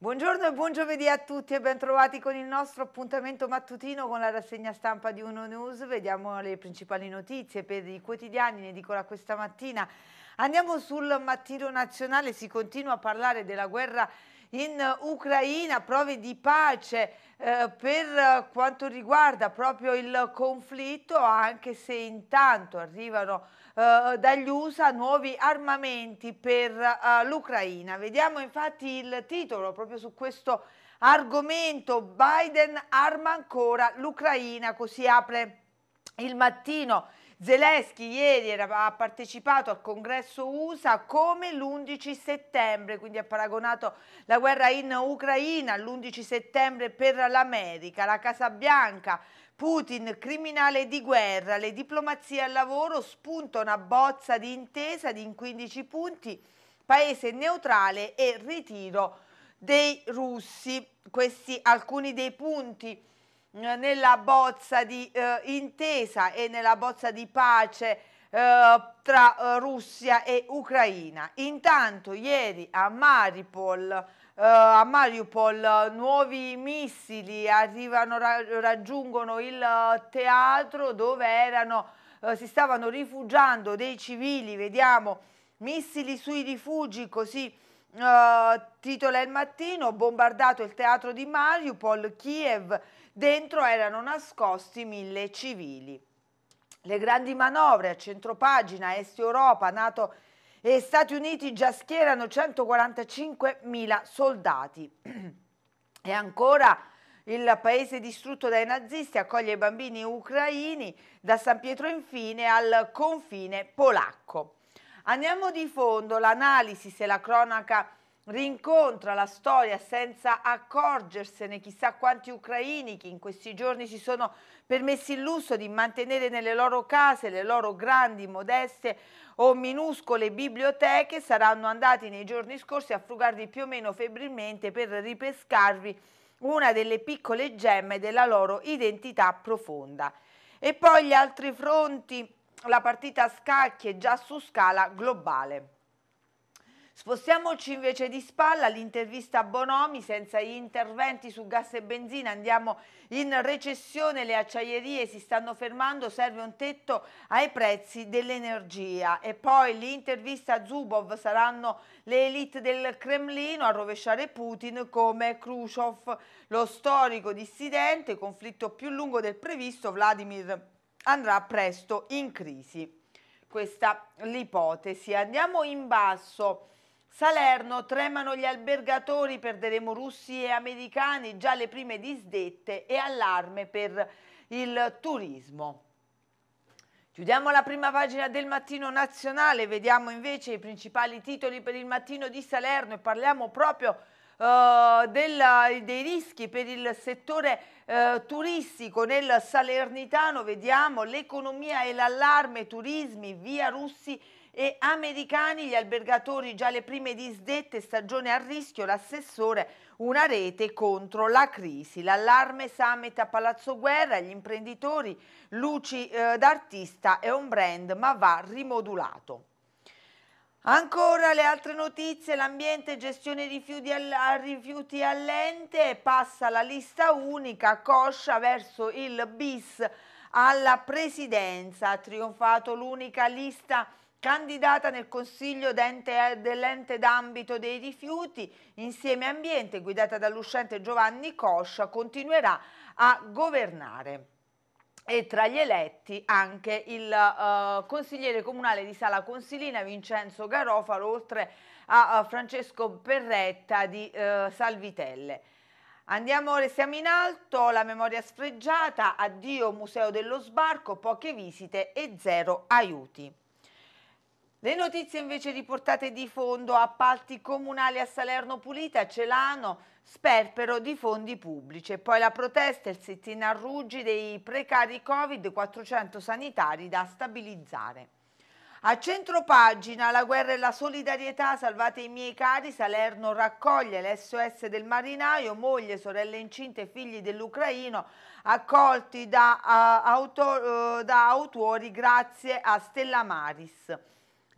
Buongiorno e buon giovedì a tutti e bentrovati con il nostro appuntamento mattutino con la rassegna stampa di Uno News. Vediamo le principali notizie per i quotidiani ne dico la questa mattina. Andiamo sul mattino nazionale, si continua a parlare della guerra in Ucraina, prove di pace eh, per quanto riguarda proprio il conflitto, anche se intanto arrivano eh, dagli USA nuovi armamenti per eh, l'Ucraina. Vediamo infatti il titolo proprio su questo argomento. Biden arma ancora l'Ucraina, così apre il mattino. Zelensky ieri era, ha partecipato al congresso USA come l'11 settembre, quindi ha paragonato la guerra in Ucraina all'11 settembre per l'America. La Casa Bianca Putin, criminale di guerra, le diplomazie al lavoro, spunta una bozza di intesa di 15 punti, paese neutrale e ritiro dei russi. Questi alcuni dei punti eh, nella bozza di eh, intesa e nella bozza di pace eh, tra eh, Russia e Ucraina. Intanto ieri a Maripol Uh, a Mariupol eh, nuovi missili arrivano, ra raggiungono il eh, teatro dove erano, uh, si stavano rifugiando dei civili, vediamo missili sui rifugi, così uh, titola il mattino, bombardato il teatro di Mariupol, Kiev, dentro erano nascosti mille civili. Le grandi manovre a centropagina, Est Europa, NATO e Stati Uniti già schierano 145.000 soldati. e ancora il paese distrutto dai nazisti accoglie i bambini ucraini da San Pietro infine al confine polacco. Andiamo di fondo, l'analisi se la cronaca rincontra la storia senza accorgersene chissà quanti ucraini che in questi giorni si sono permessi il lusso di mantenere nelle loro case le loro grandi, modeste o minuscole biblioteche, saranno andati nei giorni scorsi a frugarvi più o meno febbrilmente per ripescarvi una delle piccole gemme della loro identità profonda. E poi gli altri fronti, la partita a scacchi è già su scala globale. Spostiamoci invece di spalla all'intervista a Bonomi senza interventi su gas e benzina, andiamo in recessione, le acciaierie si stanno fermando, serve un tetto ai prezzi dell'energia e poi l'intervista a Zubov saranno le elite del Cremlino a rovesciare Putin come Khrushchev, lo storico dissidente, conflitto più lungo del previsto, Vladimir andrà presto in crisi. Questa l'ipotesi. Andiamo in basso Salerno, tremano gli albergatori, perderemo russi e americani, già le prime disdette e allarme per il turismo. Chiudiamo la prima pagina del mattino nazionale, vediamo invece i principali titoli per il mattino di Salerno e parliamo proprio Uh, del, dei rischi per il settore uh, turistico nel Salernitano, vediamo l'economia e l'allarme, turismi, via russi e americani, gli albergatori già le prime disdette, stagione a rischio, l'assessore, una rete contro la crisi. L'allarme summit a Palazzo Guerra, gli imprenditori, luci eh, d'artista è un brand ma va rimodulato. Ancora le altre notizie, l'ambiente gestione rifiuti, al, rifiuti all'ente, passa la lista unica, coscia verso il bis alla presidenza, ha trionfato l'unica lista candidata nel consiglio dell'ente d'ambito dei rifiuti insieme ambiente guidata dall'uscente Giovanni Coscia continuerà a governare e tra gli eletti anche il uh, consigliere comunale di Sala Consilina Vincenzo Garofalo oltre a uh, Francesco Perretta di uh, Salvitelle. Andiamo, restiamo in alto, la memoria sfregiata, addio Museo dello Sbarco, poche visite e zero aiuti. Le notizie invece riportate di fondo, appalti comunali a Salerno Pulita, Celano, sperpero di fondi pubblici e poi la protesta il sit-in a Ruggi dei precari Covid, 400 sanitari da stabilizzare. A centro pagina la guerra e la solidarietà, salvate i miei cari, Salerno raccoglie l'SOS del marinaio, moglie, sorelle incinte e figli dell'Ucraino accolti da, uh, eh, autor, uh, eh, da autori grazie a Stella Maris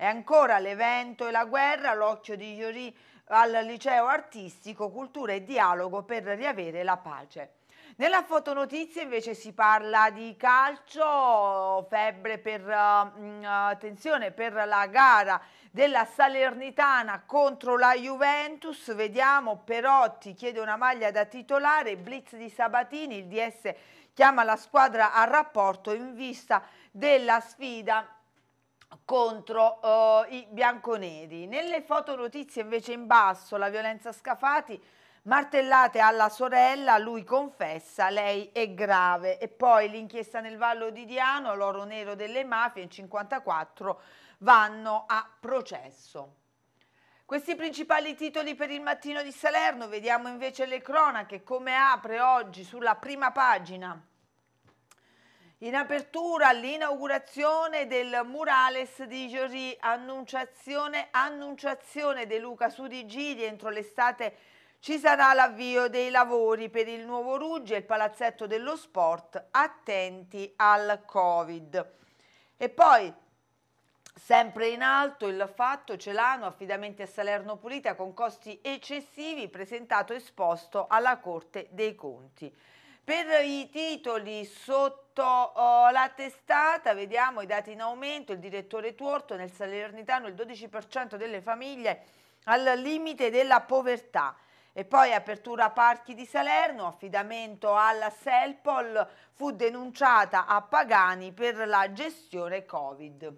è ancora l'evento e la guerra, l'occhio di Iori al liceo artistico, cultura e dialogo per riavere la pace. Nella fotonotizia invece si parla di calcio, febbre per, uh, per la gara della Salernitana contro la Juventus, vediamo Perotti chiede una maglia da titolare, blitz di Sabatini, il DS chiama la squadra a rapporto in vista della sfida contro uh, i bianconeri. Nelle fotonotizie invece in basso la violenza Scafati, martellate alla sorella, lui confessa, lei è grave. E poi l'inchiesta nel Vallo di Diano, l'oro nero delle mafie in 54 vanno a processo. Questi principali titoli per il mattino di Salerno, vediamo invece le cronache come apre oggi sulla prima pagina in apertura l'inaugurazione del murales di Giorì Annunciazione, Annunciazione De Luca su di Giri entro l'estate ci sarà l'avvio dei lavori per il nuovo Ruggi e il palazzetto dello sport attenti al Covid. E poi Sempre in alto il fatto Celano affidamenti a Salerno Pulita con costi eccessivi presentato esposto alla Corte dei Conti. Per i titoli sotto oh, la testata vediamo i dati in aumento, il direttore Tuorto nel Salernitano il 12% delle famiglie al limite della povertà. E poi apertura parchi di Salerno, affidamento alla Selpol, fu denunciata a Pagani per la gestione Covid.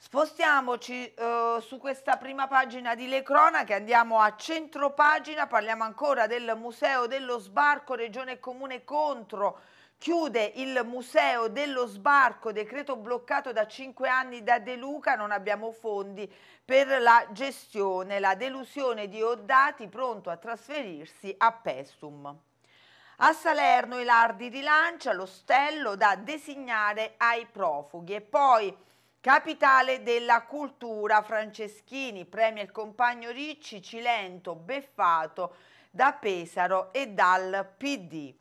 Spostiamoci eh, su questa prima pagina di Le Cronache, andiamo a centropagina, parliamo ancora del Museo dello Sbarco, Regione Comune contro Chiude il museo dello sbarco, decreto bloccato da 5 anni da De Luca, non abbiamo fondi per la gestione, la delusione di Oddati pronto a trasferirsi a Pestum. A Salerno i lardi rilancia l'ostello da designare ai profughi e poi Capitale della cultura, Franceschini premia il compagno Ricci, Cilento, beffato da Pesaro e dal PD.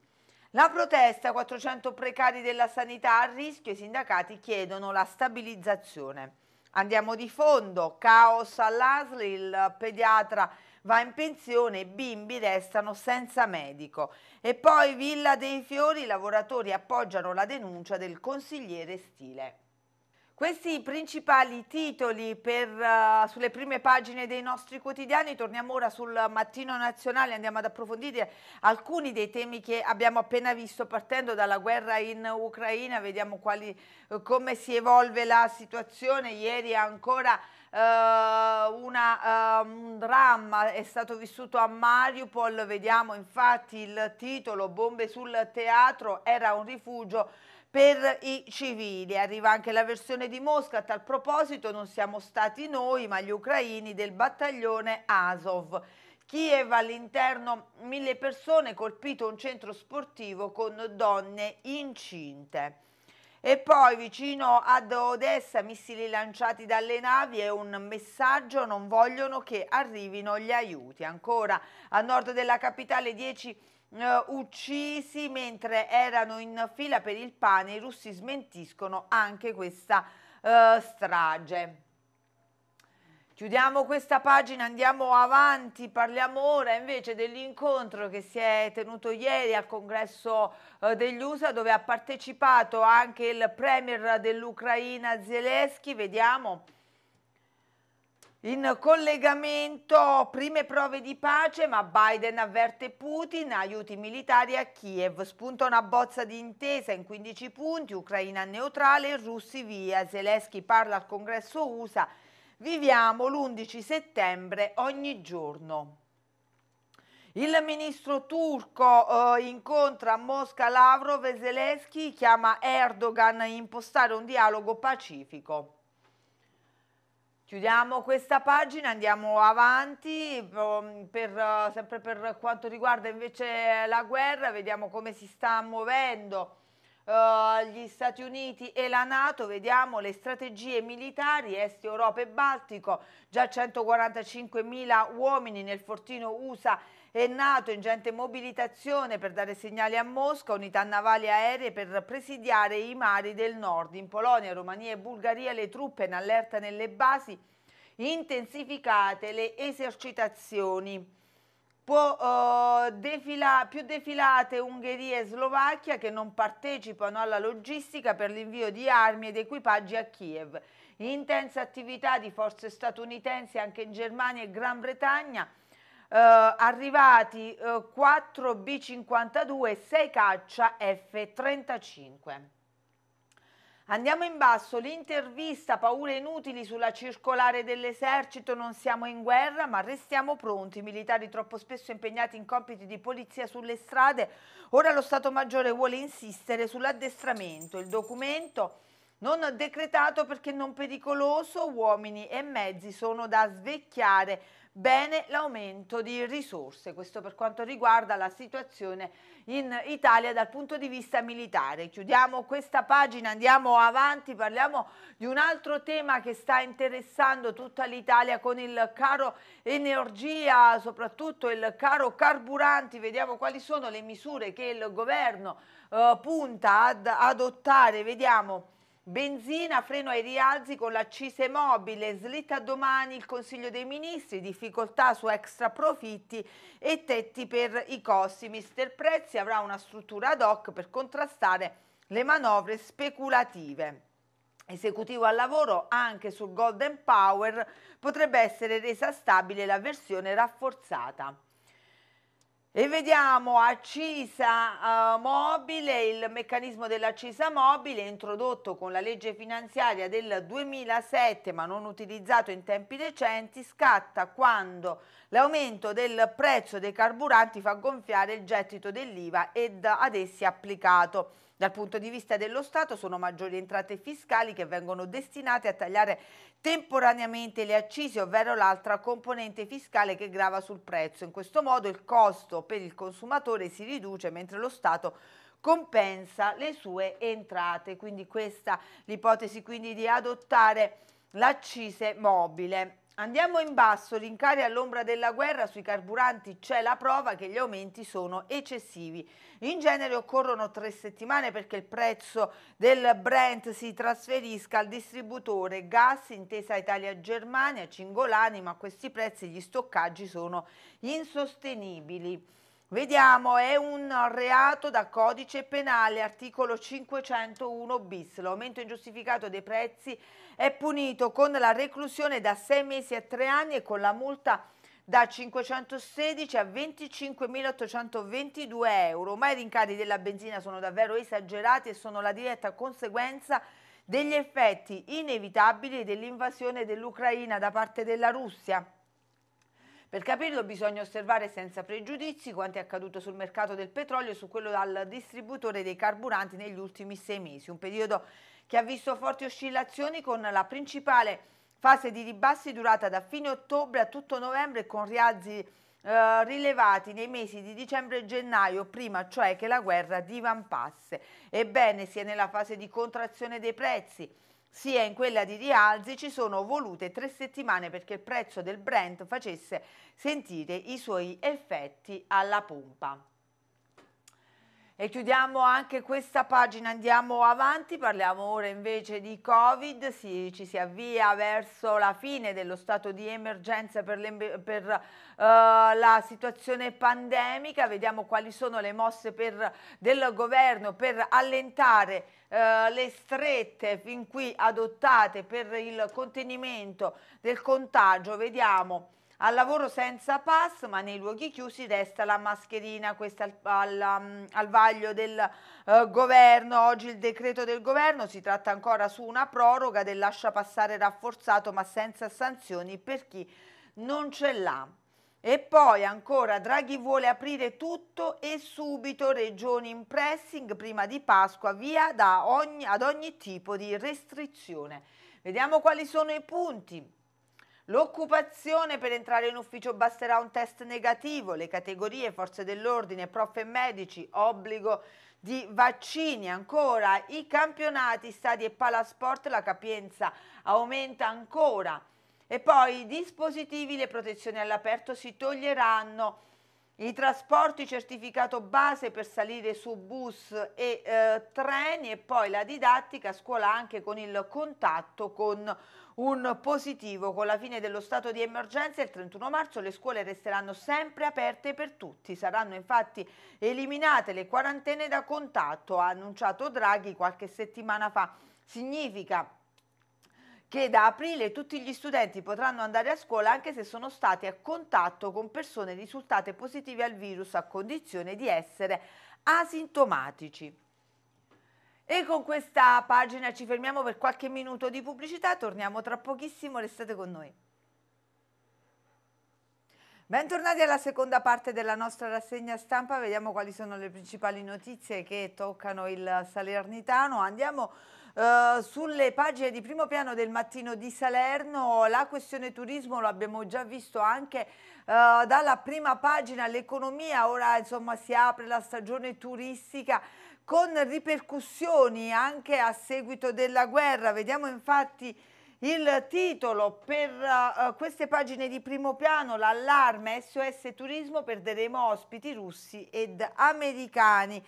La protesta, 400 precari della sanità a rischio, i sindacati chiedono la stabilizzazione. Andiamo di fondo, caos all'ASL, il pediatra va in pensione, i bimbi restano senza medico. E poi Villa dei Fiori, i lavoratori appoggiano la denuncia del consigliere Stile. Questi i principali titoli per, uh, sulle prime pagine dei nostri quotidiani, torniamo ora sul mattino nazionale, andiamo ad approfondire alcuni dei temi che abbiamo appena visto partendo dalla guerra in Ucraina, vediamo quali, uh, come si evolve la situazione, ieri ancora uh, una, ehm, un dramma è stato vissuto a Mariupol, vediamo infatti il titolo Bombe sul teatro, era un rifugio per i civili. Arriva anche la versione di Mosca, a tal proposito non siamo stati noi ma gli ucraini del battaglione Azov. Kiev all'interno mille persone, colpito un centro sportivo con donne incinte. E poi vicino ad Odessa missili lanciati dalle navi e un messaggio non vogliono che arrivino gli aiuti. Ancora a nord della capitale 10 eh, uccisi mentre erano in fila per il pane. I russi smentiscono anche questa eh, strage. Chiudiamo questa pagina, andiamo avanti, parliamo ora invece dell'incontro che si è tenuto ieri al congresso eh, degli USA dove ha partecipato anche il premier dell'Ucraina Zelensky, vediamo. In collegamento, prime prove di pace, ma Biden avverte Putin, aiuti militari a Kiev, spunta una bozza di intesa in 15 punti, Ucraina neutrale, russi via, Zelensky parla al congresso USA, viviamo l'11 settembre ogni giorno. Il ministro turco eh, incontra a Mosca Lavrov e Zelensky, chiama Erdogan a impostare un dialogo pacifico. Chiudiamo questa pagina, andiamo avanti, um, per, uh, sempre per quanto riguarda invece la guerra, vediamo come si sta muovendo uh, gli Stati Uniti e la Nato, vediamo le strategie militari, Est Europa e Baltico, già 145.000 uomini nel fortino USA è nato in gente mobilitazione per dare segnali a Mosca, unità navali aeree per presidiare i mari del nord. In Polonia, Romania e Bulgaria le truppe in allerta nelle basi, intensificate le esercitazioni. Può, uh, defila, più defilate Ungheria e Slovacchia che non partecipano alla logistica per l'invio di armi ed equipaggi a Kiev. Intensa attività di forze statunitensi anche in Germania e Gran Bretagna eh, arrivati 4 B52 6 caccia F35. Andiamo in basso, l'intervista Paure inutili sulla circolare dell'esercito, non siamo in guerra ma restiamo pronti, militari troppo spesso impegnati in compiti di polizia sulle strade, ora lo Stato Maggiore vuole insistere sull'addestramento, il documento non decretato perché non pericoloso, uomini e mezzi sono da svecchiare bene l'aumento di risorse, questo per quanto riguarda la situazione in Italia dal punto di vista militare. Chiudiamo questa pagina, andiamo avanti, parliamo di un altro tema che sta interessando tutta l'Italia con il caro energia, soprattutto il caro carburanti, vediamo quali sono le misure che il governo eh, punta ad adottare, vediamo Benzina, freno ai rialzi con l'accise mobile, slitta domani il Consiglio dei Ministri, difficoltà su extra profitti e tetti per i costi. Mister Prezzi avrà una struttura ad hoc per contrastare le manovre speculative. Esecutivo al lavoro anche sul Golden Power potrebbe essere resa stabile la versione rafforzata. E vediamo accisa uh, mobile, il meccanismo dell'accisa mobile introdotto con la legge finanziaria del 2007 ma non utilizzato in tempi decenti scatta quando l'aumento del prezzo dei carburanti fa gonfiare il gettito dell'IVA ed ad essi applicato. Dal punto di vista dello Stato sono maggiori entrate fiscali che vengono destinate a tagliare temporaneamente le accise, ovvero l'altra componente fiscale che grava sul prezzo. In questo modo il costo per il consumatore si riduce mentre lo Stato compensa le sue entrate. Quindi questa l'ipotesi di adottare l'accise mobile. Andiamo in basso, rincari all'ombra della guerra sui carburanti c'è la prova che gli aumenti sono eccessivi. In genere occorrono tre settimane perché il prezzo del Brent si trasferisca al distributore gas intesa Italia-Germania, Cingolani, ma a questi prezzi, gli stoccaggi sono insostenibili. Vediamo, è un reato da codice penale, articolo 501 bis. L'aumento ingiustificato dei prezzi è punito con la reclusione da 6 mesi a 3 anni e con la multa da 516 a 25.822 euro. Ma i rincari della benzina sono davvero esagerati e sono la diretta conseguenza degli effetti inevitabili dell'invasione dell'Ucraina da parte della Russia. Per capirlo bisogna osservare senza pregiudizi quanto è accaduto sul mercato del petrolio e su quello dal distributore dei carburanti negli ultimi sei mesi, un periodo che ha visto forti oscillazioni con la principale fase di ribassi durata da fine ottobre a tutto novembre con rialzi eh, rilevati nei mesi di dicembre e gennaio, prima cioè che la guerra divampasse. Ebbene, sia nella fase di contrazione dei prezzi, sia in quella di rialzi ci sono volute tre settimane perché il prezzo del Brent facesse sentire i suoi effetti alla pompa. E chiudiamo anche questa pagina, andiamo avanti, parliamo ora invece di Covid, si, ci si avvia verso la fine dello stato di emergenza per, le, per uh, la situazione pandemica, vediamo quali sono le mosse per, del governo per allentare Uh, le strette fin qui adottate per il contenimento del contagio, vediamo al lavoro senza pass, ma nei luoghi chiusi resta la mascherina, questo al, al, um, al vaglio del eh, governo. Oggi il decreto del governo si tratta ancora su una proroga del lascia passare rafforzato, ma senza sanzioni per chi non ce l'ha. E poi ancora Draghi vuole aprire tutto e subito regioni in pressing prima di Pasqua via ogni, ad ogni tipo di restrizione. Vediamo quali sono i punti. L'occupazione per entrare in ufficio basterà un test negativo, le categorie forze dell'ordine, prof e medici, obbligo di vaccini ancora, i campionati, stadi e palasport, la capienza aumenta ancora e poi i dispositivi, le protezioni all'aperto si toglieranno, i trasporti certificato base per salire su bus e eh, treni e poi la didattica a scuola anche con il contatto con un positivo. Con la fine dello stato di emergenza il 31 marzo le scuole resteranno sempre aperte per tutti. Saranno infatti eliminate le quarantene da contatto, ha annunciato Draghi qualche settimana fa. Significa che da aprile tutti gli studenti potranno andare a scuola anche se sono stati a contatto con persone risultate positive al virus a condizione di essere asintomatici. E con questa pagina ci fermiamo per qualche minuto di pubblicità, torniamo tra pochissimo, restate con noi. Bentornati alla seconda parte della nostra rassegna stampa, vediamo quali sono le principali notizie che toccano il Salernitano. Andiamo Uh, sulle pagine di primo piano del mattino di Salerno la questione turismo lo abbiamo già visto anche uh, dalla prima pagina l'economia ora insomma si apre la stagione turistica con ripercussioni anche a seguito della guerra. Vediamo infatti il titolo per uh, queste pagine di primo piano, l'allarme SOS Turismo, perderemo ospiti russi ed americani.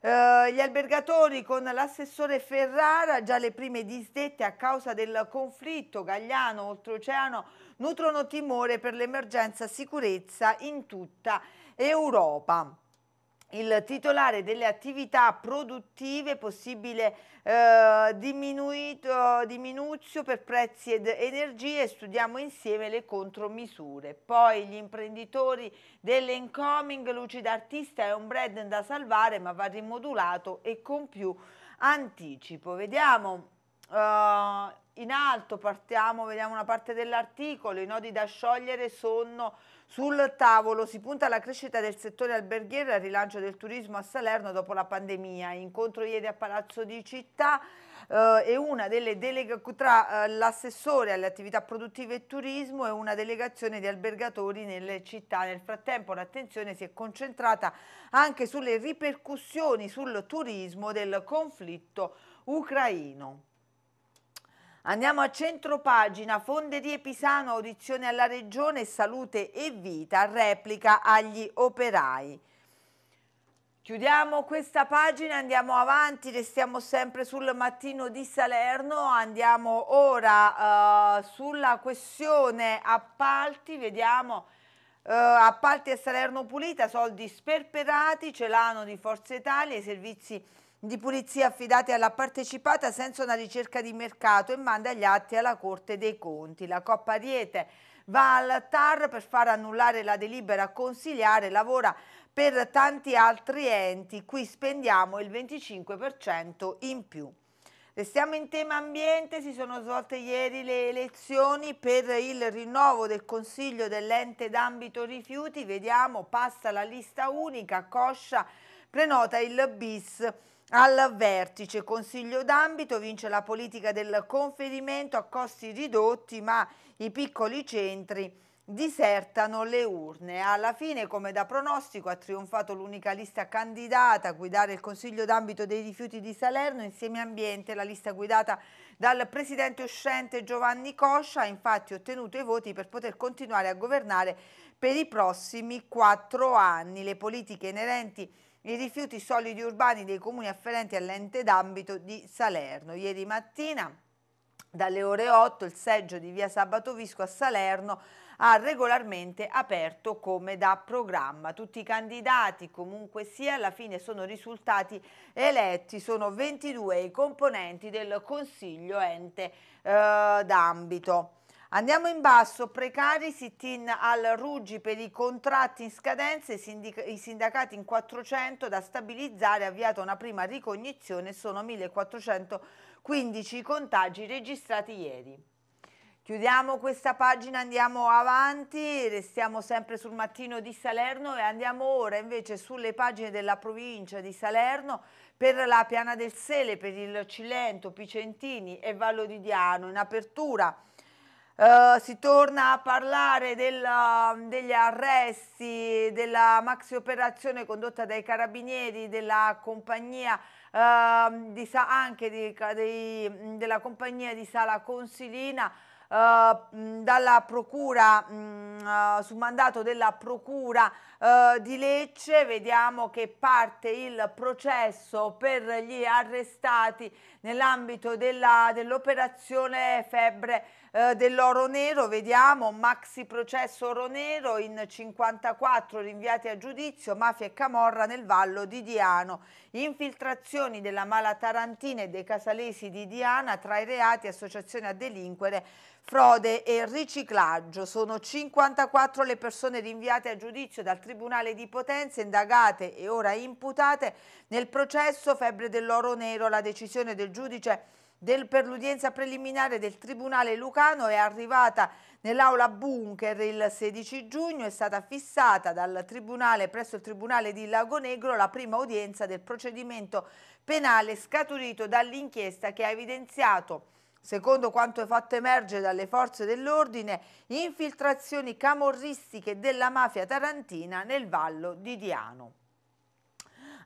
Uh, gli albergatori con l'assessore Ferrara, già le prime disdette a causa del conflitto Gagliano oltreoceano, nutrono timore per l'emergenza sicurezza in tutta Europa il titolare delle attività produttive possibile eh, diminuito, per prezzi ed energie e studiamo insieme le contromisure. Poi gli imprenditori dell'incoming Lucida Artista è un brand da salvare ma va rimodulato e con più anticipo. Vediamo eh, in alto, partiamo, vediamo una parte dell'articolo, i nodi da sciogliere sono sul tavolo si punta alla crescita del settore alberghiero e al rilancio del turismo a Salerno dopo la pandemia. Incontro ieri a Palazzo di Città eh, e una delle deleghe tra eh, l'assessore alle attività produttive e turismo e una delegazione di albergatori nelle città. Nel frattempo l'attenzione si è concentrata anche sulle ripercussioni sul turismo del conflitto ucraino. Andiamo a centropagina, Fonde di Pisano, audizione alla Regione, salute e vita, replica agli operai. Chiudiamo questa pagina, andiamo avanti, restiamo sempre sul mattino di Salerno, andiamo ora eh, sulla questione appalti, vediamo eh, appalti a Salerno Pulita, soldi sperperati, Celano di Forza Italia, i servizi di pulizia affidate alla partecipata senza una ricerca di mercato e manda gli atti alla Corte dei Conti. La Coppa Riete va al TAR per far annullare la delibera consigliare, lavora per tanti altri enti, qui spendiamo il 25% in più. Restiamo in tema ambiente, si sono svolte ieri le elezioni per il rinnovo del Consiglio dell'ente d'ambito rifiuti, vediamo, passa la lista unica, Coscia prenota il bis al vertice Consiglio d'ambito vince la politica del conferimento a costi ridotti ma i piccoli centri disertano le urne. Alla fine, come da pronostico, ha trionfato l'unica lista candidata a guidare il Consiglio d'ambito dei rifiuti di Salerno insieme Ambiente, la lista guidata dal presidente uscente Giovanni Coscia, ha infatti ottenuto i voti per poter continuare a governare per i prossimi quattro anni. Le politiche inerenti i rifiuti solidi urbani dei comuni afferenti all'ente d'ambito di Salerno. Ieri mattina dalle ore 8 il seggio di via Sabato Visco a Salerno ha regolarmente aperto come da programma. Tutti i candidati, comunque sia, alla fine sono risultati eletti, sono 22 i componenti del Consiglio ente eh, d'ambito. Andiamo in basso, precari, sit-in al Ruggi per i contratti in scadenza, i sindacati in 400 da stabilizzare, avviata una prima ricognizione, sono 1415 i contagi registrati ieri. Chiudiamo questa pagina, andiamo avanti, restiamo sempre sul mattino di Salerno e andiamo ora invece sulle pagine della provincia di Salerno per la Piana del Sele, per il Cilento, Picentini e Vallo di Diano in apertura Uh, si torna a parlare della, degli arresti, della maxi operazione condotta dai carabinieri, della compagnia, uh, di, anche di, di, della compagnia di Sala Consilina. Uh, dalla procura, uh, su mandato della procura uh, di Lecce, vediamo che parte il processo per gli arrestati nell'ambito dell'operazione Febbre eh, dell'oro nero, vediamo maxi processo oro nero in 54 rinviati a giudizio, mafia e camorra nel vallo di Diano, infiltrazioni della mala tarantina e dei casalesi di Diana tra i reati associazione a delinquere, frode e riciclaggio. Sono 54 le persone rinviate a giudizio dal Tribunale di Potenza, indagate e ora imputate nel processo Febbre dell'Oro Nero. La decisione del giudice del, per l'udienza preliminare del Tribunale Lucano è arrivata nell'aula bunker il 16 giugno, è stata fissata dal Tribunale, presso il Tribunale di Lago Negro la prima udienza del procedimento penale scaturito dall'inchiesta che ha evidenziato Secondo quanto è fatto emergere dalle forze dell'ordine, infiltrazioni camorristiche della mafia tarantina nel Vallo di Diano.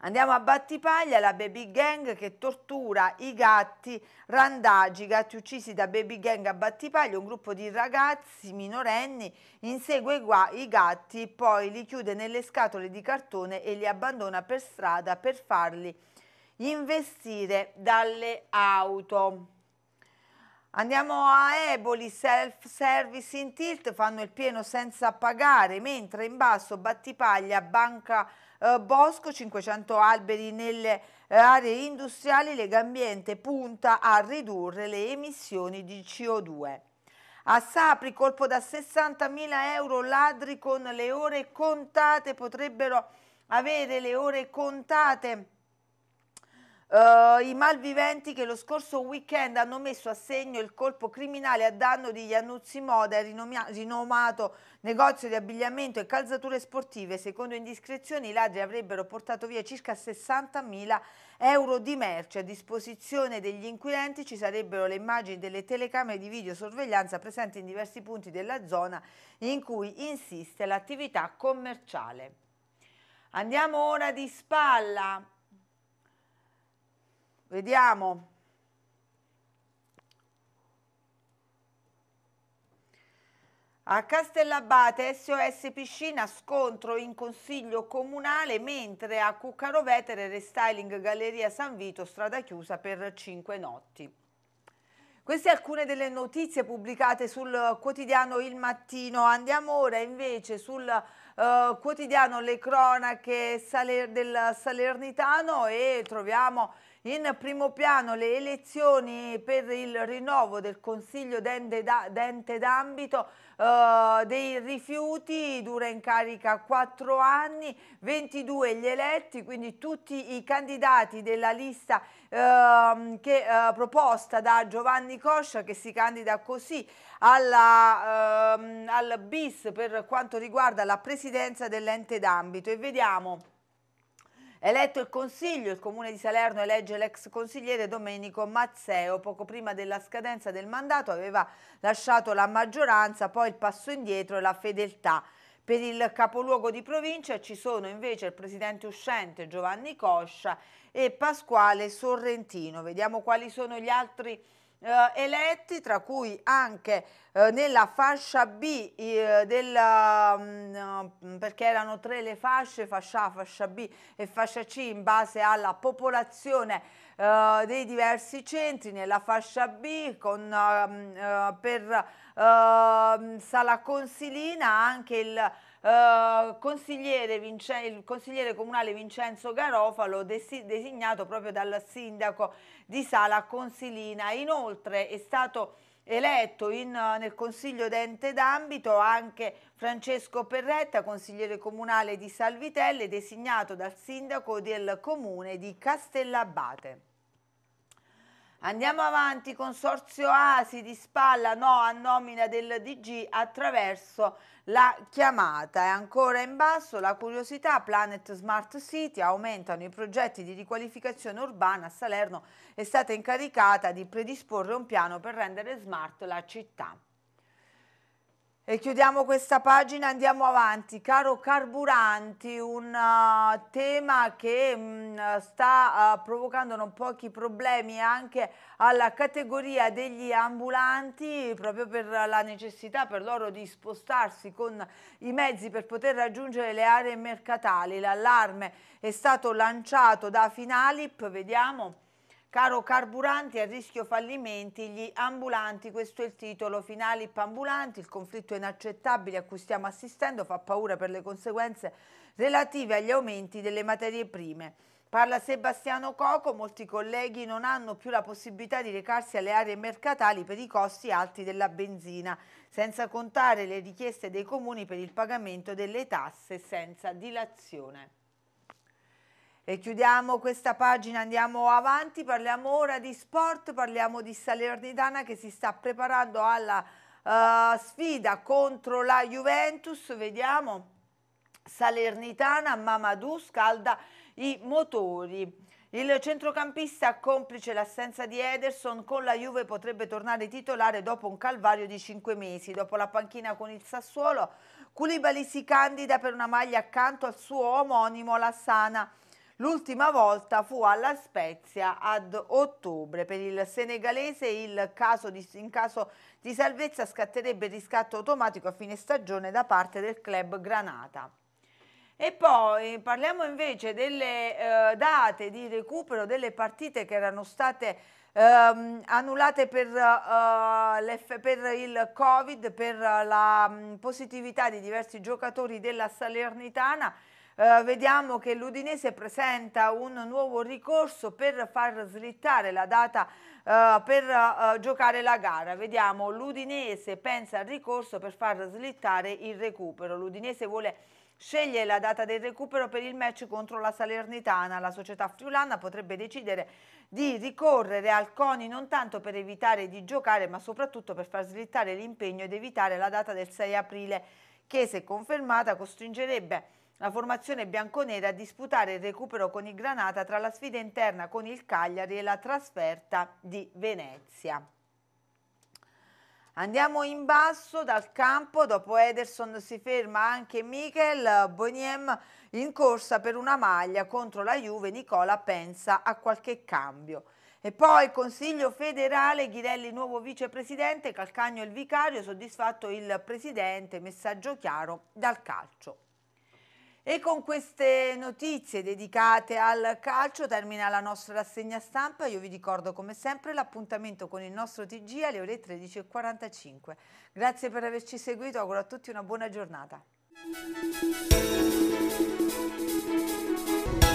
Andiamo a Battipaglia, la baby gang che tortura i gatti randagi, gatti uccisi da baby gang a Battipaglia, un gruppo di ragazzi minorenni insegue i gatti, poi li chiude nelle scatole di cartone e li abbandona per strada per farli investire dalle auto. Andiamo a Eboli, self-service in tilt, fanno il pieno senza pagare, mentre in basso Battipaglia, banca eh, bosco, 500 alberi nelle eh, aree industriali, Legambiente punta a ridurre le emissioni di CO2. A Sapri colpo da 60.000 euro, ladri con le ore contate potrebbero avere le ore contate Uh, I malviventi che lo scorso weekend hanno messo a segno il colpo criminale a danno di Iannuzzi Moda, rinomato negozio di abbigliamento e calzature sportive. Secondo indiscrezioni i ladri avrebbero portato via circa 60.000 euro di merce. A disposizione degli inquirenti ci sarebbero le immagini delle telecamere di videosorveglianza presenti in diversi punti della zona in cui insiste l'attività commerciale. Andiamo ora di spalla Vediamo. A Castellabate SOS Piscina scontro in consiglio comunale mentre a Cuccaro Vetere, restyling Galleria San Vito strada chiusa per 5 notti. Queste alcune delle notizie pubblicate sul quotidiano Il Mattino. Andiamo ora invece sul eh, quotidiano Le Cronache Saler del Salernitano e troviamo in primo piano le elezioni per il rinnovo del Consiglio d'ente d'ambito eh, dei rifiuti, dura in carica 4 anni, 22 gli eletti, quindi tutti i candidati della lista eh, che, eh, proposta da Giovanni Coscia che si candida così alla, ehm, al BIS per quanto riguarda la presidenza dell'ente d'ambito e vediamo Eletto il Consiglio, il Comune di Salerno elegge l'ex consigliere Domenico Mazzeo. Poco prima della scadenza del mandato aveva lasciato la maggioranza, poi il passo indietro e la fedeltà. Per il capoluogo di provincia ci sono invece il presidente uscente Giovanni Coscia e Pasquale Sorrentino. Vediamo quali sono gli altri eh, eletti, tra cui anche eh, nella fascia B, eh, della, mh, mm, perché erano tre le fasce, fascia A, fascia B e fascia C, in base alla popolazione eh, dei diversi centri, nella fascia B con, mm, eh, per eh, Sala Consilina anche il eh, consigliere Vince, il consigliere comunale Vincenzo Garofalo designato proprio dal sindaco di Sala Consilina. Inoltre è stato eletto in, nel consiglio d'ente d'ambito anche Francesco Perretta, consigliere comunale di Salvitelle, designato dal sindaco del comune di Castellabate. Andiamo avanti, Consorzio ASI di spalla no a nomina del DG attraverso la chiamata. E ancora in basso la curiosità, Planet Smart City, aumentano i progetti di riqualificazione urbana. a Salerno è stata incaricata di predisporre un piano per rendere smart la città. E chiudiamo questa pagina, andiamo avanti. Caro carburanti, un uh, tema che mh, mm, sta uh, eh, provocando non pochi problemi anche alla categoria degli ambulanti, proprio per la necessità per loro di spostarsi con i mezzi per poter raggiungere le aree mercatali. L'allarme è stato lanciato da Finalip, vediamo Caro carburanti a rischio fallimenti, gli ambulanti, questo è il titolo, finali ambulanti, il conflitto inaccettabile a cui stiamo assistendo fa paura per le conseguenze relative agli aumenti delle materie prime. Parla Sebastiano Coco, molti colleghi non hanno più la possibilità di recarsi alle aree mercatali per i costi alti della benzina, senza contare le richieste dei comuni per il pagamento delle tasse senza dilazione. E chiudiamo questa pagina, andiamo avanti, parliamo ora di sport, parliamo di Salernitana che si sta preparando alla uh, sfida contro la Juventus, vediamo. Salernitana, Mamadou scalda i motori. Il centrocampista, complice l'assenza di Ederson, con la Juve potrebbe tornare titolare dopo un calvario di 5 mesi. Dopo la panchina con il Sassuolo, Culibali si candida per una maglia accanto al suo omonimo Lassana. L'ultima volta fu alla Spezia ad ottobre. Per il senegalese il caso di, in caso di salvezza scatterebbe il riscatto automatico a fine stagione da parte del club Granata. E poi parliamo invece delle eh, date di recupero delle partite che erano state ehm, annulate per, eh, per, il Covid, per la mh, mm, positività di diversi giocatori della Salernitana. Eh, vediamo che l'Udinese presenta un nuovo ricorso per far slittare la data eh, per eh, giocare la gara. Vediamo, l'Udinese pensa al ricorso per far slittare il recupero. L'Udinese vuole scegliere la data del recupero per il match contro la Salernitana. La società friulana potrebbe decidere di ricorrere al CONI non tanto per evitare di giocare ma soprattutto per far slittare l'impegno ed evitare la data del 6 aprile che se confermata costringerebbe la formazione bianconera a disputare il recupero con il Granata tra la sfida interna con il Cagliari e la trasferta di Venezia. Andiamo in basso dal campo, dopo Ederson si ferma anche Michel Boniem in corsa per una maglia contro la Juve, Nicola pensa a qualche cambio. E poi Consiglio federale, Ghirelli nuovo vicepresidente, Calcagno il vicario, soddisfatto il presidente, messaggio chiaro dal calcio. E con queste notizie dedicate al calcio termina la nostra rassegna stampa. Io vi ricordo come sempre l'appuntamento con il nostro TG alle ore 13.45. Grazie per averci seguito, auguro a tutti una buona giornata.